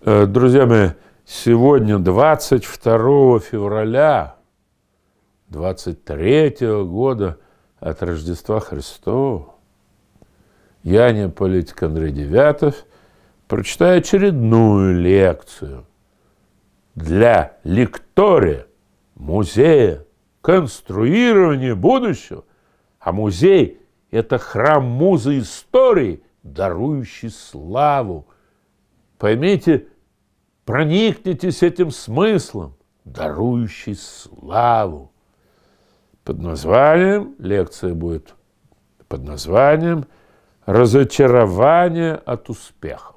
Э, друзья мои, сегодня 22 февраля 23 года от Рождества Христова я, не политик Андрей Девятов, прочитаю очередную лекцию для лектория музея конструирования будущего, а музей – это храм музы истории, дарующий славу – Поймите, проникнитесь этим смыслом, дарующий славу. Под названием, лекция будет под названием «Разочарование от успехов».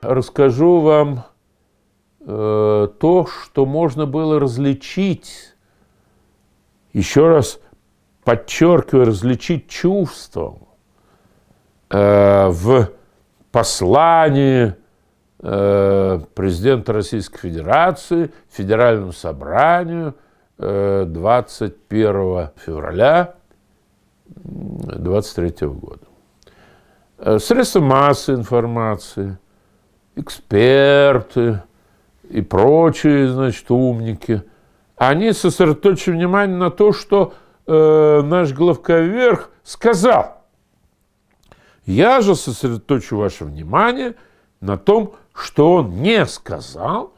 Расскажу вам э, то, что можно было различить, еще раз – подчеркиваю, различить чувства э, в послании э, президента Российской Федерации Федеральному собранию э, 21 февраля 23 года. Э, средства массы информации, эксперты и прочие, значит, умники, они сосредоточили внимание на то, что Э, наш главковерх сказал, я же сосредоточу ваше внимание на том, что он не сказал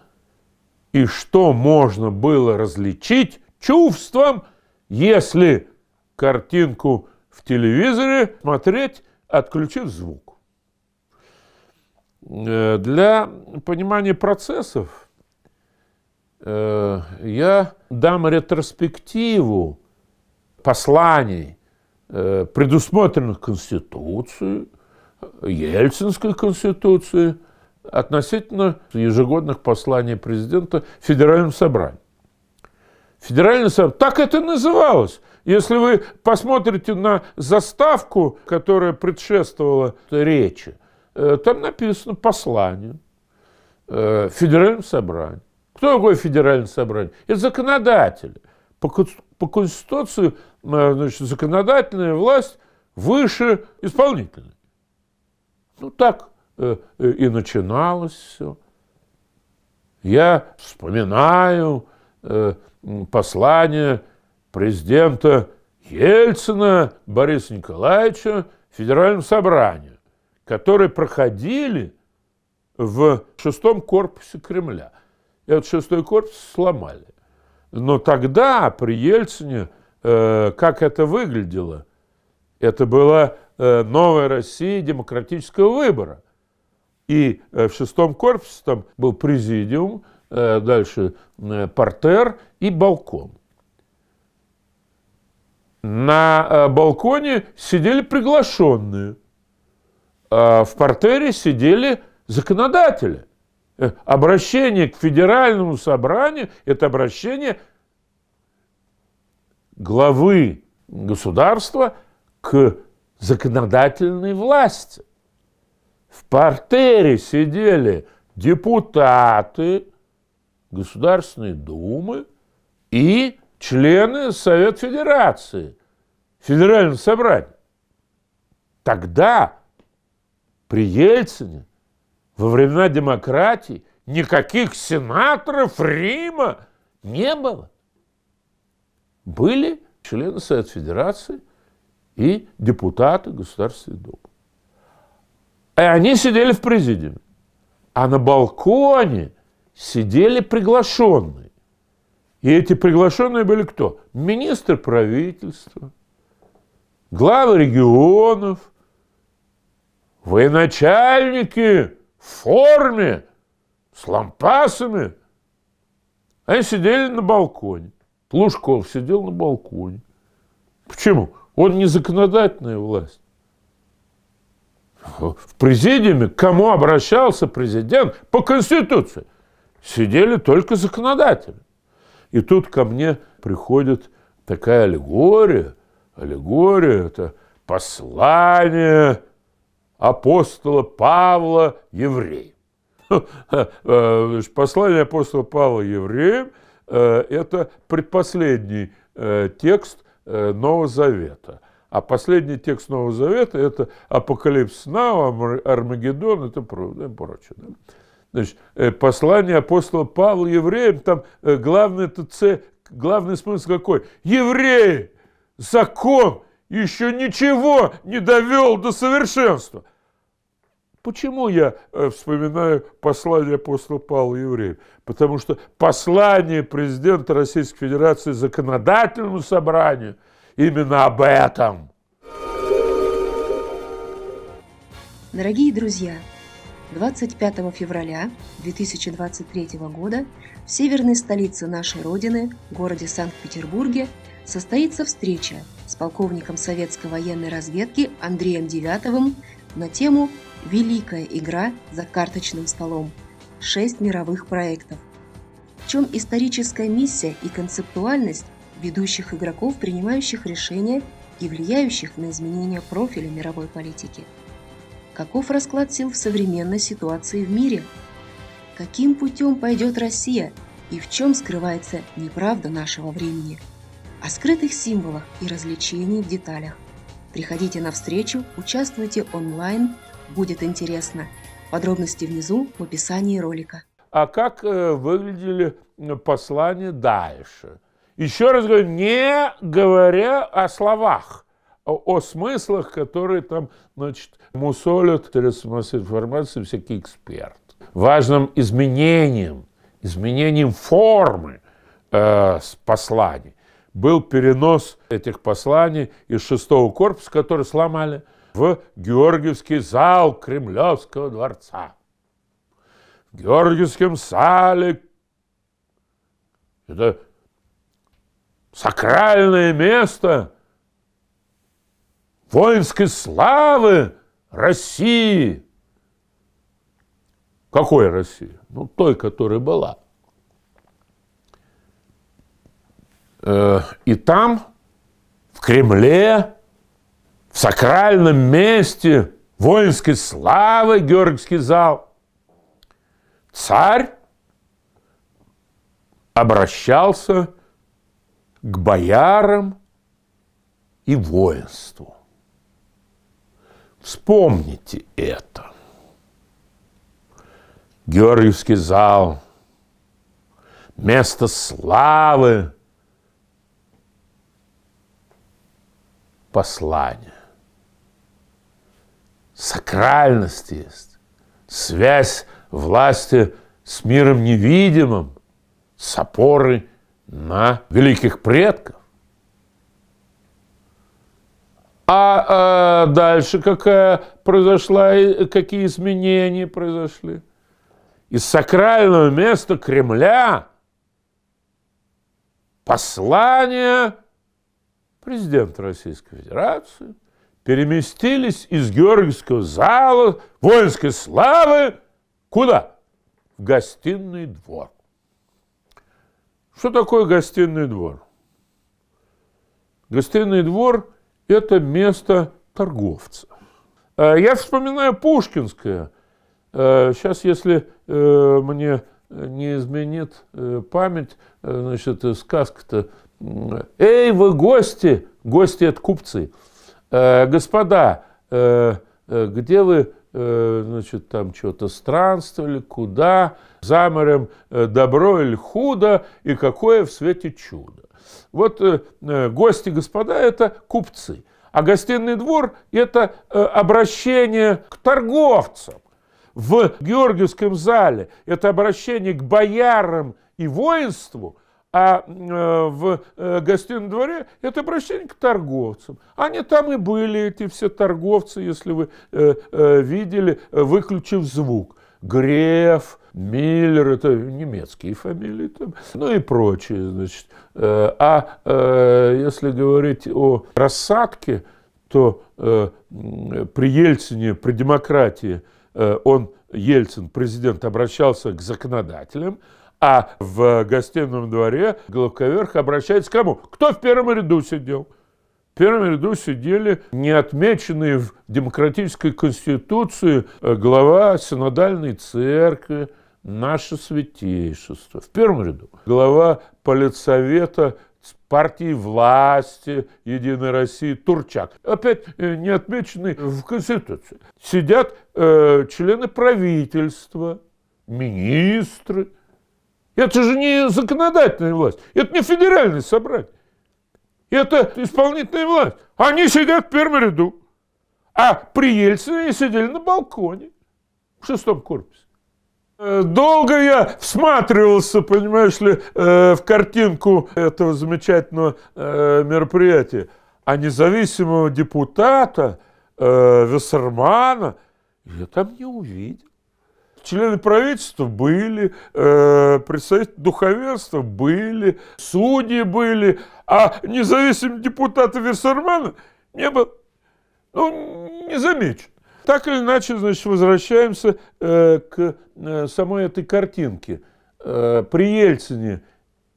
и что можно было различить чувством, если картинку в телевизоре смотреть, отключив звук. Э, для понимания процессов э, я дам ретроспективу посланий, э, предусмотренных Конституцией, Ельцинской Конституцией, относительно ежегодных посланий президента Федеральным Собранием. Федеральное собрание, так это называлось. Если вы посмотрите на заставку, которая предшествовала речи, э, там написано послание э, Федеральному собранию. Кто такое федеральное собрание? Это законодатели. По по Конституции э, значит, законодательная власть выше исполнительной. Ну так э, э, и начиналось все. Я вспоминаю послание президента Ельцина Бориса Николаевича Федеральному собранию, которые проходили в шестом корпусе Кремля. Этот шестой корпус сломали. Но тогда при Ельцине э, как это выглядело? Это была э, новая Россия демократического выбора. И э, в шестом корпусе там был президиум, дальше портер и балкон. На балконе сидели приглашенные, а в портере сидели законодатели. Э, обращение к федеральному собранию – это обращение главы государства к законодательной власти. В партере сидели депутаты Государственной Думы и члены Совет Федерации, Федерального собрания. Тогда при Ельцине во времена демократии никаких сенаторов Рима не было. Были члены Совет Федерации и депутаты Государственной Думы. И они сидели в президиуме. А на балконе сидели приглашенные. И эти приглашенные были кто? Министр правительства, главы регионов, военачальники в форме, с лампасами. Они сидели на балконе. Плужков сидел на балконе. Почему? Он не законодательная власть. В президиуме к кому обращался президент по Конституции? Сидели только законодатели. И тут ко мне приходит такая аллегория. Аллегория – это послание апостола Павла евреям. Э, послание апостола Павла евреям э, – это предпоследний э, текст Нового Завета. А последний текст Нового Завета – это Апокалипс Нау, Армагеддон это прочее. Значит, послание апостола Павла евреям, там главный, главный смысл какой? Евреи, закон – еще ничего не довел до совершенства. Почему я э, вспоминаю послание апостола Павла евреев? Потому что послание президента Российской Федерации законодательному собранию именно об этом. Дорогие друзья, 25 февраля 2023 года в северной столице нашей Родины, городе Санкт-Петербурге, состоится встреча с полковником советской военной разведки Андреем Девятовым на тему «Великая игра за карточным столом. Шесть мировых проектов». В чем историческая миссия и концептуальность ведущих игроков, принимающих решения и влияющих на изменения профиля мировой политики? Каков расклад сил в современной ситуации в мире? Каким путем пойдет Россия и в чем скрывается неправда нашего времени – о скрытых символах и развлечении в деталях. Приходите на встречу, участвуйте онлайн, будет интересно. Подробности внизу в описании ролика. А как э, выглядели послания дальше? Еще раз говорю, не говоря о словах, а о смыслах, которые там, значит, мусолят через информации всякий эксперт. Важным изменением, изменением формы э, посланий был перенос этих посланий из шестого корпуса, который сломали, в Георгиевский зал Кремлевского дворца. В Георгиевском сале это сакральное место воинской славы России. Какой России? Ну, той, которая была – Э, и там, в Кремле, в сакральном месте воинской славы Георгиевский зал, царь обращался к боярам и воинству. Вспомните это. Георгиевский зал, место славы, послание. Сакральность есть, связь власти с миром невидимым, с опорой на великих предков. А, а дальше какая произошла, какие изменения произошли? Из сакрального места Кремля послание Президент Российской Федерации переместились из Георгиевского зала воинской славы куда? В гостиный двор. Что такое гостиный двор? Гостиный двор – это место торговца. А я вспоминаю Пушкинское. Сейчас, э, если э, мне не изменит э, память, значит, сказка-то Эй, вы гости! Гости – это купцы. Э, господа, э, э, где вы, значит, там что-то странствовали, куда, за морем добро или худо, и какое в свете чудо. Вот э, гости, господа – это купцы. А гостиный двор – это э, обращение к торговцам. В Георгиевском зале это обращение к боярам и воинству, а э, в э, гостином дворе это обращение к торговцам. Они там и были, эти все торговцы, если вы э, видели, выключив звук. Греф, Миллер, это немецкие фамилии, там, ну и прочие. Значит. А если говорить о рассадке, то при Ельцине, при демократии, он, Ельцин, президент, обращался к законодателям, а в гостином дворе Головковерх обращается к кому? Кто в первом ряду сидел? В первом ряду сидели неотмеченные в демократической конституции э, глава синодальной церкви, наше святейшество. В первом ряду глава политсовета партии власти Единой России Турчак. Опять э, не отмеченный в Конституции. Сидят э, члены правительства, министры – это же не законодательная власть, это не федеральное собрание, это исполнительная власть. Они сидят в первом ряду, а при Ельцине они сидели на балконе в шестом корпусе. Э, долго я всматривался, понимаешь ли, э, в картинку этого замечательного э, мероприятия. А независимого депутата Вессермана я там не увидел члены правительства были, э, представители духовенства были, судьи были, а независимый депутат Версармана не был, ну, не замечен. Так или иначе, значит, возвращаемся э, к э, самой этой картинке. Э, при Ельцине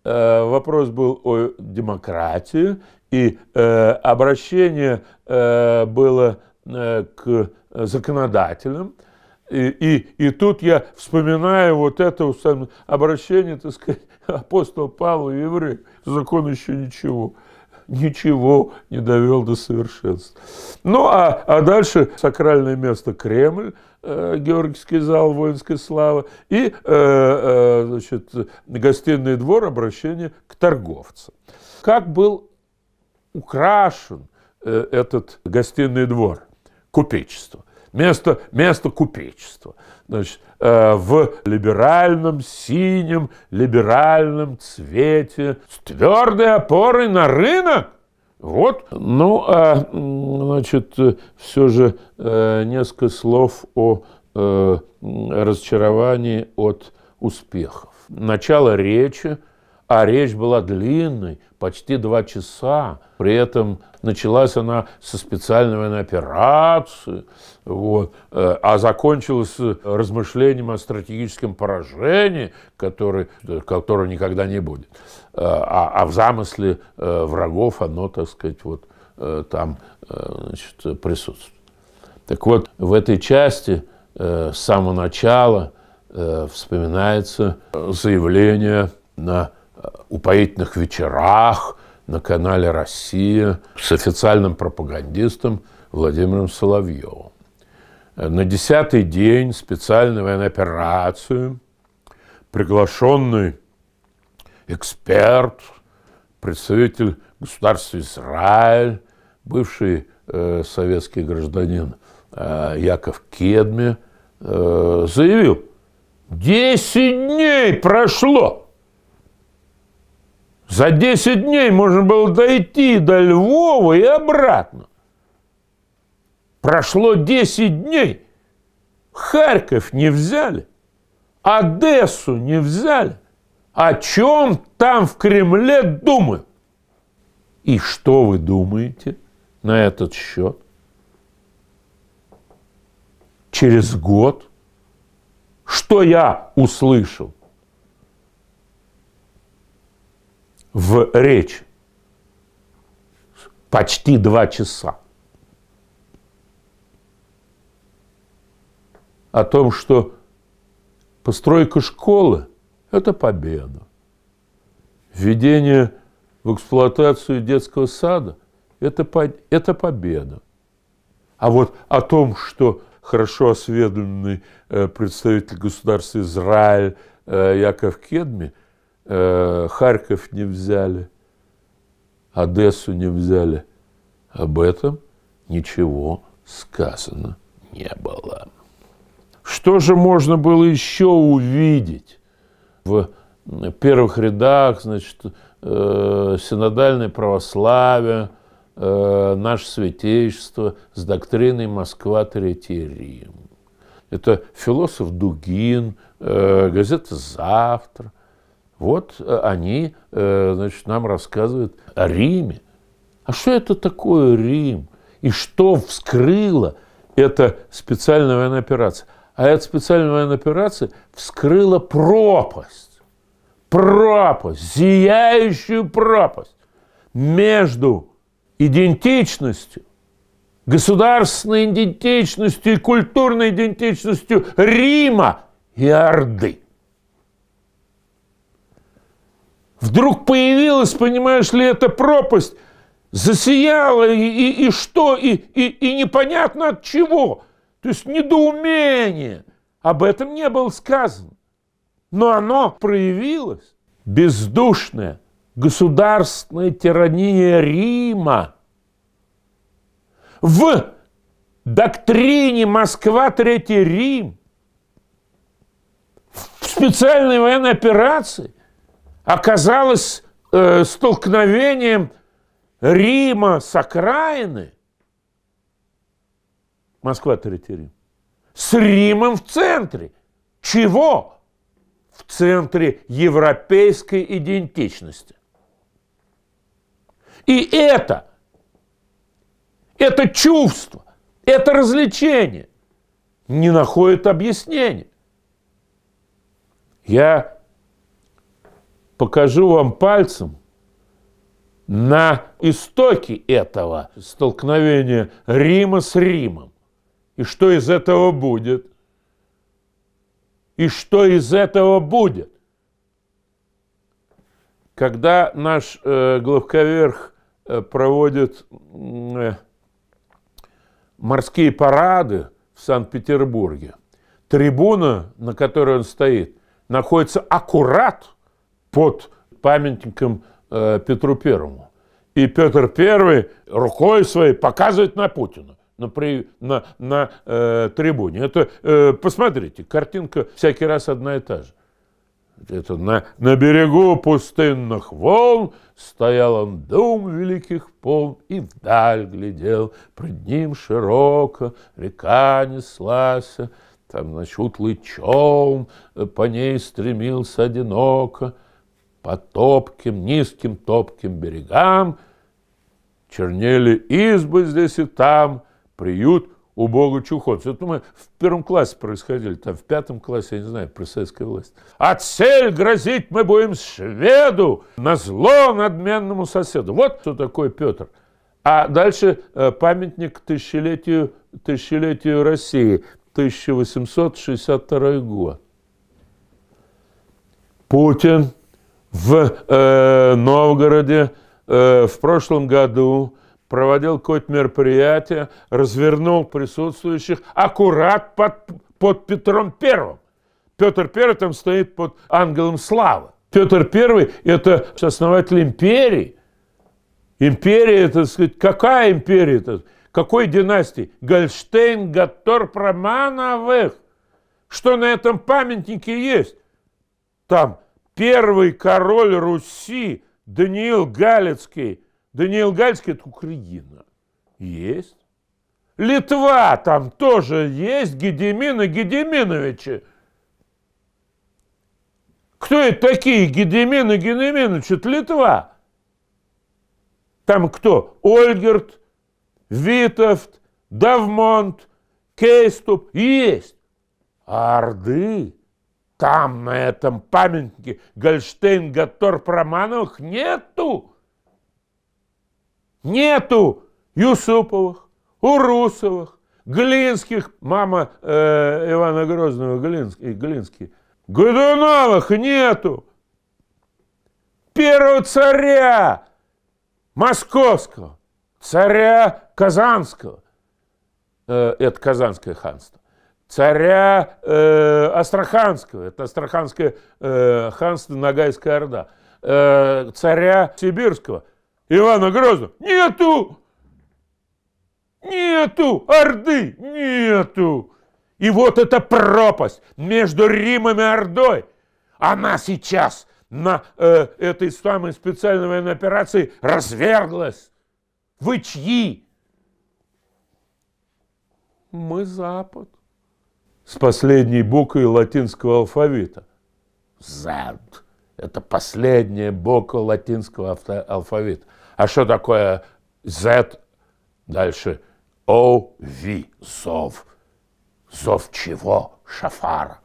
э, вопрос был о демократии, и э, обращение э, было э, к законодателям – и, и, и тут я вспоминаю вот это обращение, так сказать, апостола Павла и евреев. Закон еще ничего ничего не довел до совершенства. Ну, а, а дальше сакральное место Кремль, э, Георгиевский зал воинской славы и э, э, значит, гостиный двор обращение к торговцам. Как был украшен э, этот гостиный двор? Купечество место, место купечества. Значит, э, в либеральном, синем, либеральном цвете, с твердой опорой на рынок. Вот. Ну, а, значит, все же э, несколько слов о э, разочаровании от успехов. Начало речи – а речь была длинной, почти два часа. При этом началась она со специальной военной операции, вот, э, а закончилась размышлением о стратегическом поражении, который, которого никогда не будет. Э, а, а в замысле э, врагов оно, так сказать, вот там значит, присутствует. Так вот, в этой части с самого начала вспоминается заявление на упоительных вечерах на канале «Россия» с официальным пропагандистом Владимиром Соловьевым. На десятый день специальной военной операции приглашенный эксперт, представитель государства Израиль, бывший э, советский гражданин э, Яков Кедми, э, заявил, 10 дней прошло – за 10 дней можно было дойти до Львова и обратно. Прошло 10 дней. Харьков не взяли. Одессу не взяли. О чем там в Кремле думают? И что вы думаете на этот счет? Через год – что я услышал? в речь почти два часа. О том, что постройка школы – это победа. Введение в эксплуатацию детского сада – это, это победа. А вот о том, что хорошо осведомленный э, представитель государства Израиль э, Яков Кедми – Э, Харьков не взяли, Одессу не взяли. Об этом ничего сказано не было. Что же можно было еще увидеть в первых рядах, значит, э, синодальное православие, э, наше святейшество с доктриной Москва, Третий Рим. Это философ Дугин, э, газета «Завтра», вот э, они э, значит, нам рассказывают о Риме. А что это такое Рим? И что вскрыла эта специальная военная операция? А эта специальная военная операция вскрыла пропасть. Пропасть, зияющую пропасть между идентичностью, государственной идентичностью и культурной идентичностью Рима и Орды. Вдруг появилась, понимаешь ли, эта пропасть, засияла, и, и, и что, и, и, и непонятно от чего. То есть недоумение. Об этом не было сказано. Но оно проявилось. Бездушная государственная тирания Рима. В доктрине Москва, Третий Рим, в специальной военной операции – оказалось э, столкновением Рима с окраины, Москва, Третий Рим, с Римом в центре. Чего? В центре европейской идентичности. И это, это чувство, это развлечение не находит объяснения. Я покажу вам пальцем на истоки этого столкновения Рима с Римом. И что из этого будет? И что из этого будет? Когда наш э, главковерх э, проводит э, морские парады в Санкт-Петербурге, трибуна, на которой он стоит, находится аккурат под памятником э, Петру Первому. И Петр Первый рукой своей показывает на Путина на, при, на, на э, трибуне. Это, э, посмотрите, картинка всякий раз одна и та же. Это на, на берегу пустынных волн стоял он дом великих полн и вдаль глядел, пред ним широко река неслась, там, значит, утлый челн э, по ней стремился одиноко — по топким, низким, топким берегам чернели избы здесь и там, приют у бога чухонцев. Это мы в первом классе происходили, там в пятом классе, я не знаю, про советскую власть. Отсель грозить мы будем шведу на зло надменному соседу. Вот кто такой Петр. А дальше э, памятник тысячелетию, тысячелетию России, 1862 год. Путин в э, Новгороде э, в прошлом году проводил какое-то мероприятие, развернул присутствующих аккурат под, под Петром Первым. Петр Первый там стоит под ангелом славы. Петр Первый – это основатель империи. Империя, это сказать, какая империя? это? Какой династии? Гольштейн, Гаттор, Промановых. Что на этом памятнике есть? Там первый король Руси Даниил Галицкий. Даниил Галицкий – это Украина. Есть. Литва там тоже есть, Гедемина Гедеминовичи. Кто это такие Гедемина Гедеминович? Это Литва. Там кто? Ольгерт, Витовт, Давмонт, Кейступ. Есть. А Орды там, на этом памятнике Гольштейн, Гатторп, Романовых нету. Нету Юсуповых, Урусовых, Глинских, мама э, Ивана Грозного, Глинский, Глинский. Годуновых нету. Первого царя московского, царя казанского. Э, это казанское ханство царя э, Астраханского, это Астраханское э, ханство Ногайская Орда, э, царя Сибирского, Ивана Грозного. Нету! Нету! Орды! Нету! И вот эта пропасть между Римом и Ордой, она сейчас на э, этой самой специальной военной операции разверглась. Вы чьи? Мы Запад с последней буквой латинского алфавита. Z. Это последняя буква латинского алфавита. А что такое Z? Дальше О V, зов. Зов чего? Шафара.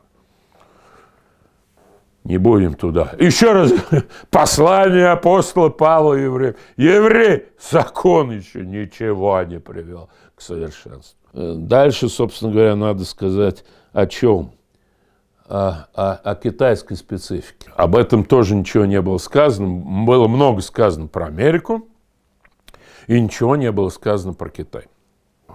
Не будем туда. Еще раз, послание апостола Павла евреям. Еврей закон еще ничего не привел к совершенству. Э, дальше, собственно говоря, надо сказать о чем? О, о, о китайской специфике. Об этом тоже ничего не было сказано. Было много сказано про Америку, и ничего не было сказано про Китай.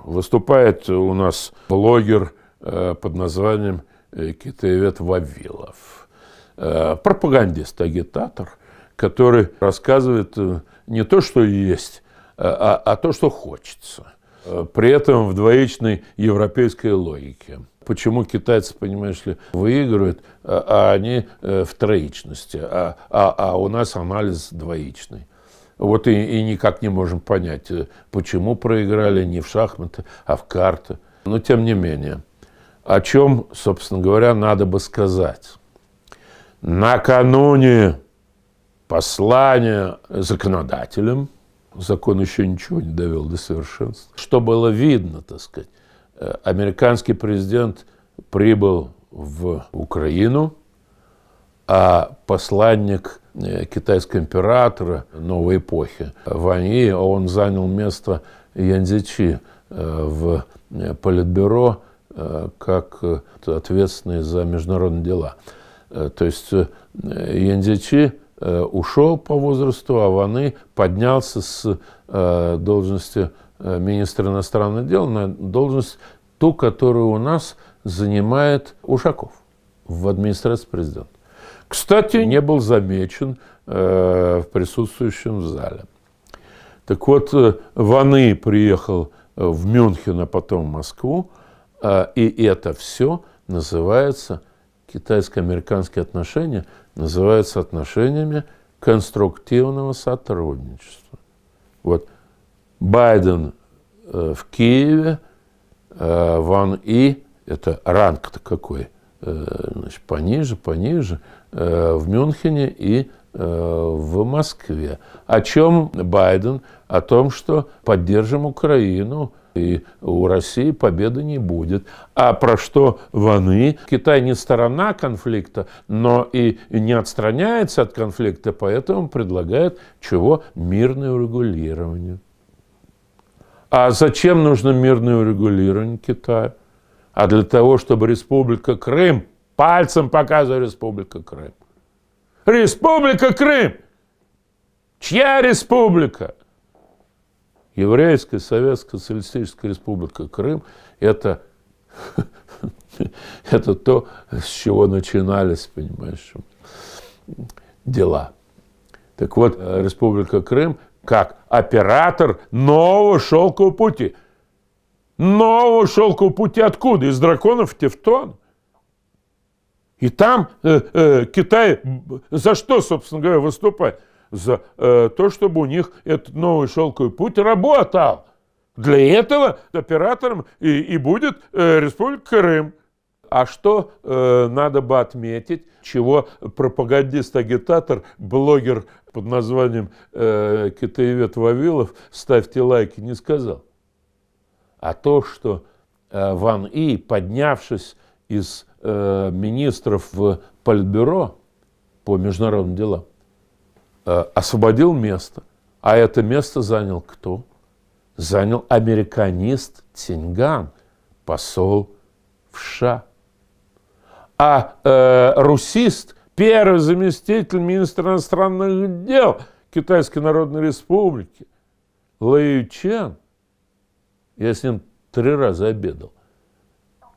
Выступает у нас блогер э, под названием э, Китаевед Вавилов. пропагандист, агитатор, который рассказывает не то, что есть, а, а, а то, что хочется – Э, при этом в двоичной европейской логике. Почему китайцы, понимаешь ли, выигрывают, а, а они э, в троичности, а, а, а у нас анализ двоичный. Вот и, и никак не можем понять, э, почему проиграли не в шахматы, а в карты. Но тем не менее, о чем, собственно говоря, надо бы сказать. Накануне послания законодателям закон еще ничего не довел до совершенства. Что было видно, так сказать, э, американский президент прибыл в Украину, а посланник э, китайского императора новой эпохи Ван Йи, он занял место Янзичи э, в Политбюро как ответственный за международные дела. То есть Янзичи Э, ушел по возрасту, а Ваны поднялся с э, должности э, министра иностранных дел на должность ту, которую у нас занимает Ушаков в администрации президента. Кстати, не был замечен в присутствующем зале. Так вот, Ваны приехал в Мюнхен, а потом в Москву, и это все называется китайско-американские отношения – называются отношениями конструктивного сотрудничества. Вот Байден э, в Киеве, э, Ван И, это ранг-то какой, э, значит, пониже, пониже, в Мюнхене и в Москве. О чем Байден? О том, что поддержим Украину – и у России победы не будет. А про что ваны? Китай не сторона конфликта, но и не отстраняется от конфликта, поэтому предлагает чего? Мирное урегулирование. А зачем нужно мирное урегулирование Китая? А для того, чтобы Республика Крым, пальцем показывает Республика Крым. Республика Крым! Чья республика? Еврейская Советская Социалистическая Республика Крым – это, это то, с чего начинались, понимаешь, дела. Так вот, э, Республика Крым как оператор нового шелкового пути. Нового шелкового пути откуда? Из драконов Тевтон. И там э, э, Китай за что, собственно говоря, выступает? за э, то, чтобы у них этот новый шелковый путь работал. Для этого оператором и, и будет э, Республика Крым. А что э, надо бы отметить, чего пропагандист-агитатор, блогер под названием э, Китаевед Вавилов, ставьте лайки, не сказал? А то, что э, Ван И, поднявшись из э, министров в Пальбюро по международным делам, Э, освободил место. А это место занял кто? Занял американист Тиньган, посол в США. А э, русист, первый заместитель министра иностранных дел Китайской Народной Республики, Лэй Чен, я с ним три раза обедал,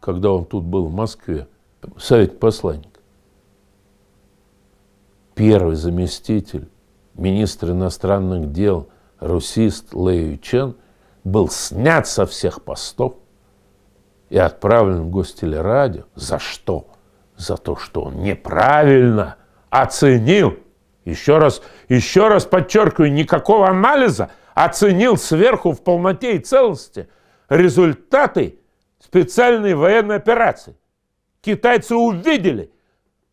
когда он тут был в Москве, совет посланник. Первый заместитель министр иностранных дел русист Лэю Чен был снят со всех постов и отправлен в гостелерадио. За что? За то, что он неправильно оценил. Еще раз, еще раз подчеркиваю, никакого анализа оценил сверху в полноте и целости результаты специальной военной операции. Китайцы увидели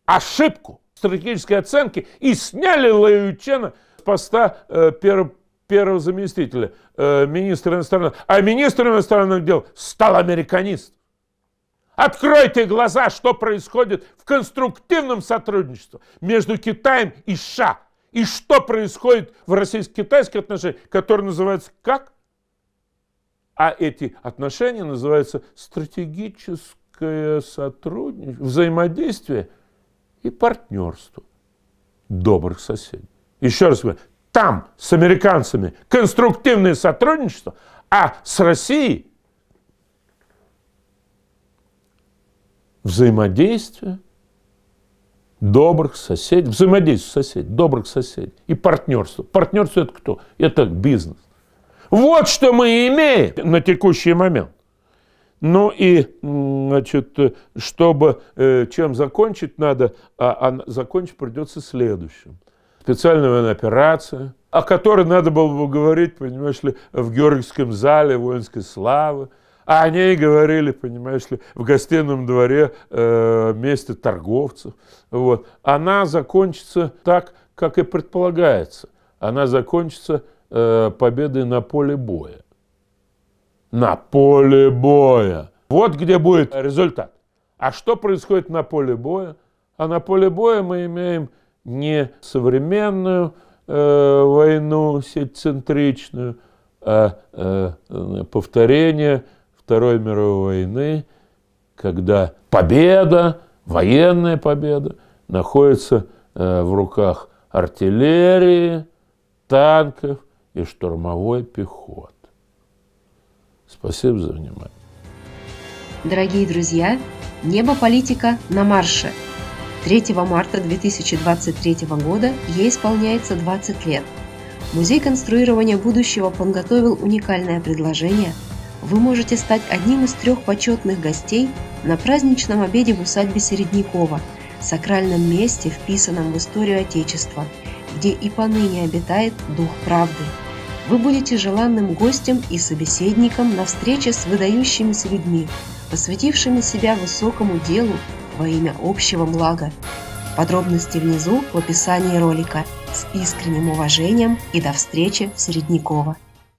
ошибку, стратегической оценки и сняли Лаючена с поста э, первого первого заместителя э, министра иностранных дел, а министр иностранных дел стал американист. Откройте глаза, что происходит в конструктивном сотрудничестве между Китаем и США. И что происходит в российско-китайских отношениях, которые называются как? А эти отношения называются стратегическое сотрудничество, взаимодействие – и партнерству добрых соседей. Еще раз говорю, там с американцами конструктивное сотрудничество, а с Россией взаимодействие добрых соседей, взаимодействие соседей, добрых соседей и партнерство. Партнерство это кто? Это бизнес. Вот что мы имеем на текущий момент. Ну и, значит, чтобы э, чем закончить надо, а, а закончить придется следующим. Специальная военная операция, о которой надо было бы говорить, понимаешь ли, в Георгиевском зале воинской славы, а о ней говорили, понимаешь ли, в гостином дворе э, месте торговцев. Вот. Она закончится так, как и предполагается. Она закончится э, победой на поле боя на поле боя. Вот где будет результат. А что происходит на поле боя? А на поле боя мы имеем не современную э, войну сетцентричную, а э, повторение Второй мировой войны, когда победа, военная победа, находится э, в руках артиллерии, танков и штурмовой пехоты. Спасибо за внимание. Дорогие друзья, «Небо политика на марше». 3 марта 2023 года ей исполняется 20 лет. Музей конструирования будущего подготовил уникальное предложение. Вы можете стать одним из трех почетных гостей на праздничном обеде в усадьбе Середнякова, сакральном месте, вписанном в историю Отечества, где и поныне обитает дух правды – вы будете желанным гостем и собеседником на встрече с выдающимися людьми, посвятившими себя высокому делу во имя общего блага. Подробности внизу в описании ролика. С искренним уважением и до встречи в Середняково!